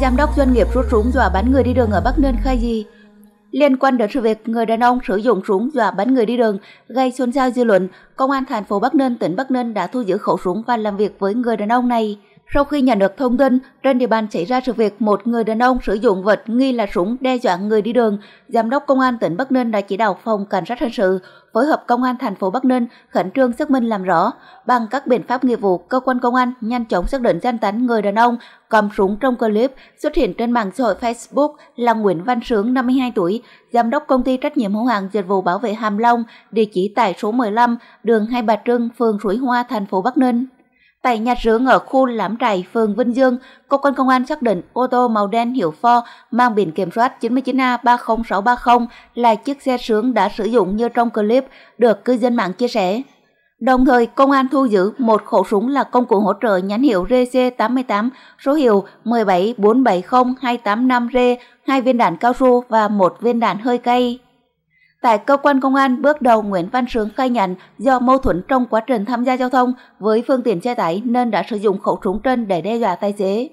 Giám đốc doanh nghiệp rút súng dọa bắn người đi đường ở Bắc Ninh khai gì? Liên quan đến sự việc người đàn ông sử dụng súng dọa bắn người đi đường gây xôn xao dư luận, công an thành phố Bắc Ninh, tỉnh Bắc Ninh đã thu giữ khẩu súng và làm việc với người đàn ông này. Sau khi nhận được thông tin, trên địa bàn xảy ra sự việc một người đàn ông sử dụng vật nghi là súng đe dọa người đi đường, Giám đốc Công an tỉnh Bắc Ninh đã chỉ đạo Phòng Cảnh sát Hình sự phối hợp Công an thành phố Bắc Ninh khẩn trương xác minh làm rõ. Bằng các biện pháp nghiệp vụ, cơ quan công an nhanh chóng xác định danh tính người đàn ông cầm súng trong clip xuất hiện trên mạng xã hội Facebook là Nguyễn Văn Sướng, 52 tuổi, Giám đốc Công ty Trách nhiệm hữu hạn Dịch vụ Bảo vệ Hàm Long, địa chỉ tại số 15, đường Hai Bà Trưng, phường Suối Hoa, thành phố Bắc Ninh. Tại nhà rướng ở khu Lám Trải, phường Vinh Dương, cơ quan công an xác định ô tô màu đen hiệu Ford mang biển kiểm soát 99A30630 là chiếc xe sướng đã sử dụng như trong clip được cư dân mạng chia sẻ. Đồng thời, công an thu giữ một khẩu súng là công cụ hỗ trợ nhãn hiệu RC88, số hiệu 1747028 5 r hai viên đạn cao su và một viên đạn hơi cay. Tại cơ quan công an, bước đầu Nguyễn Văn Sướng khai nhận do mâu thuẫn trong quá trình tham gia giao thông với phương tiện xe tải nên đã sử dụng khẩu súng trên để đe dọa tài xế.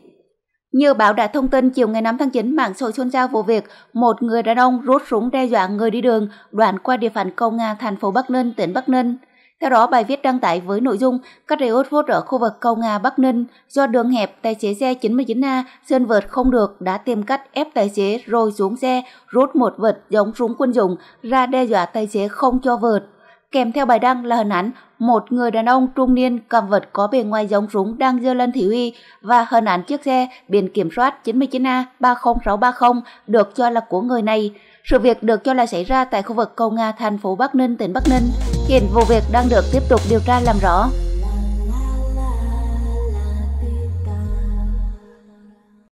Như báo đã thông tin chiều ngày 5 tháng 9, mạng xã hội xôn xao vụ việc một người đàn ông rút súng đe dọa người đi đường đoạn qua địa phận công Nga thành phố Bắc Ninh, tỉnh Bắc Ninh. Theo đó, bài viết đăng tải với nội dung các Riot vốt ở khu vực cầu Nga Bắc Ninh do đường hẹp tài xế xe 99A sơn vượt không được đã tìm cách ép tài xế rồi xuống xe rút một vật giống súng quân dụng ra đe dọa tài xế không cho vượt kèm theo bài đăng là hình ảnh một người đàn ông trung niên cầm vật có bề ngoài giống súng đang dơ lên thị uy và hình ảnh chiếc xe biển kiểm soát 99A 30630 được cho là của người này. Sự việc được cho là xảy ra tại khu vực Cầu Nga, thành phố Bắc Ninh, tỉnh Bắc Ninh. Hiện vụ việc đang được tiếp tục điều tra làm rõ.